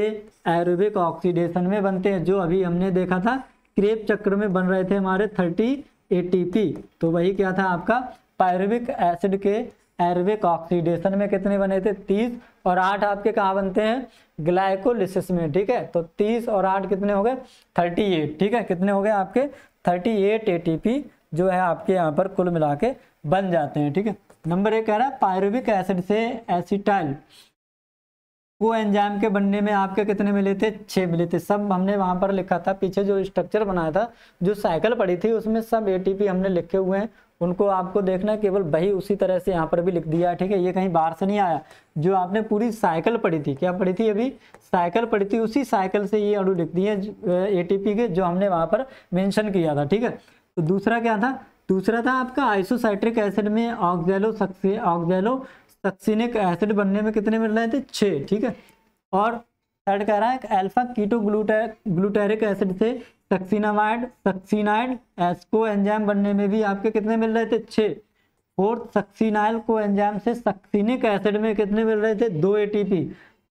एरोबिक ऑक्सीडेशन में बनते हैं जो अभी हमने देखा था क्रेप चक्र में बन रहे थे हमारे थर्टी एटीपी तो वही क्या था आपका पायरुबिक एसिड के एरोबिक ऑक्सीडेशन में कितने बने थे तीस और आठ आपके कहाँ बनते हैं ग्लाइकोलिसिस में ठीक है तो तीस और आठ कितने हो गए थर्टी एट ठीक है कितने हो गए आपके थर्टी एट ए जो है आपके यहाँ पर कुल मिला के बन जाते हैं ठीक है नंबर एक कह रहा है पायरुविक एसिड से एसिटाइल को एंजाइम के बनने में आपके कितने मिले थे छः मिले थे सब हमने वहाँ पर लिखा था पीछे जो स्ट्रक्चर बनाया था जो साइकिल पड़ी थी उसमें सब एटीपी हमने लिखे हुए हैं उनको आपको देखना केवल वही उसी तरह से यहाँ पर भी लिख दिया ठीक है ये कहीं बाहर से नहीं आया जो आपने पूरी साइकिल पढ़ी थी क्या पढ़ी थी अभी साइकिल पढ़ी थी उसी साइकिल से ये अड़ू लिख दिए ए के जो हमने वहाँ पर मेंशन किया था ठीक है तो दूसरा क्या था दूसरा था आपका आइसोसाइट्रिक एसिड में ऑक्जेलो ऑक्जेलो सक्सिनिक एसिड बनने में कितने मिल रहे थे छः ठीक है और थर्ड कह रहा है कि alpha keto gluta glutaric acid से सक्सिनामाइड सक्सिनाइड एस्को एंजाम बनने में भी आपके कितने मिल रहे थे छः फोर्थ सक्सिनाइल को एंजाम से सक्सिनिक एसिड में कितने मिल रहे थे दो एटीपी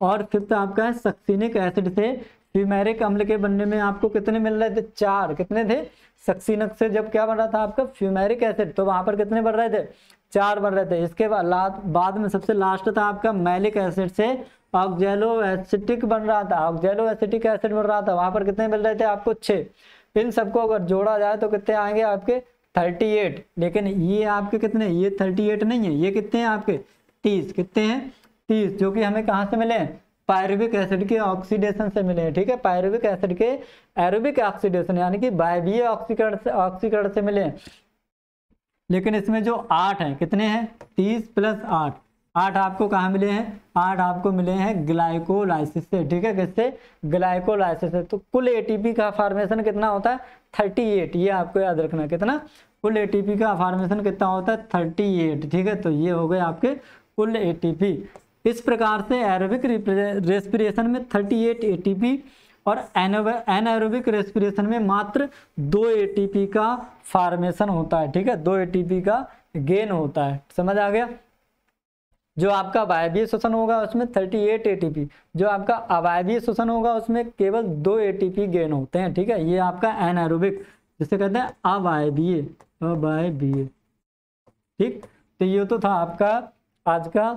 और फिफ्थ आपका है सक्सिनिक एसिड से फ्यूमेरिक अम्ल के बनने में आपको कितने मिल रहे थे चार कितने थे सक्सीनक से जब क्या बन रहा था आपका फ्यूमेरिक एसिड तो वहां पर कितने बन रहे थे चार बन रहे थे इसके बाद बाद में सबसे लास्ट था आपका मैलिक एसिड से ऑक्जेलो एसिटिक बन रहा था ऑक्जेलो एसिटिक एसिड बन रहा था वहां पर कितने मिल रहे थे आपको छः इन सबको अगर जोड़ा जाए तो कितने आएंगे आपके थर्टी एट लेकिन ये आपके कितने ये थर्टी एट नहीं है ये कितने हैं आपके तीस कितने हैं तीस जो कि हमें कहाँ से मिले हैं पायरुविक एसिड के ऑक्सीडेशन से मिले ठीक है पायरुविक एसिड के एरोबिक ऑक्सीडेशन यानी कि बायवीय ऑक्सीकरण से ऑक्सीकरण से मिले लेकिन इसमें जो आठ हैं कितने हैं तीस प्लस आठ आठ आपको कहाँ मिले हैं आठ आपको मिले हैं ग्लाइकोलाइसिस से ठीक है किससे ग्लाइकोलाइसिस से तो कुल एटीपी का फार्मेशन कितना होता है थर्टी एट ये आपको याद रखना कितना कुल एटीपी का फार्मेशन कितना होता है थर्टी एट ठीक है तो ये हो गए आपके कुल एटीपी इस प्रकार से एरोबिक रेस्पिरेशन में 38 एटीपी और एरोबिक रेस्पिरेशन में मात्र दो ए का फॉर्मेशन होता है ठीक है दो ए का गेन होता है समझ आ गया जो आपका वायवीय श्वसन होगा उसमें 38 एटीपी जो आपका अवायवीय श्वसन होगा उसमें केवल दो ए गेन होते हैं ठीक है ये आपका एन एरोबिक जिसे कहते हैं अवायवीय अवायवीय ठीक तो ये तो था आपका आज का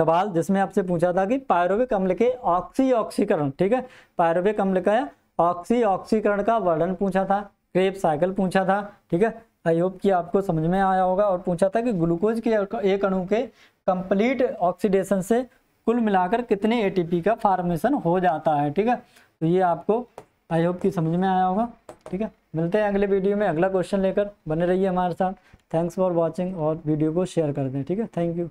सवाल जिसमें आपसे पूछा था कि पायरोविक अम्ल के ऑक्सी ऑक्सीकरण ठीक है पायरोविक अम्ल का ऑक्सी ऑक्सीकरण का वर्णन पूछा था क्रेप साइकिल पूछा था ठीक है आई होप कि आपको समझ में आया होगा और पूछा था कि ग्लूकोज के एक अणु के कंप्लीट ऑक्सीडेशन से कुल मिलाकर कितने एटीपी का फार्मेशन हो जाता है ठीक है तो ये आपको आई होप कि समझ में आया होगा ठीक है मिलते हैं अगले वीडियो में अगला क्वेश्चन लेकर बने रहिए हमारे साथ थैंक्स फॉर वॉचिंग और वीडियो को शेयर कर दें ठीक है थैंक यू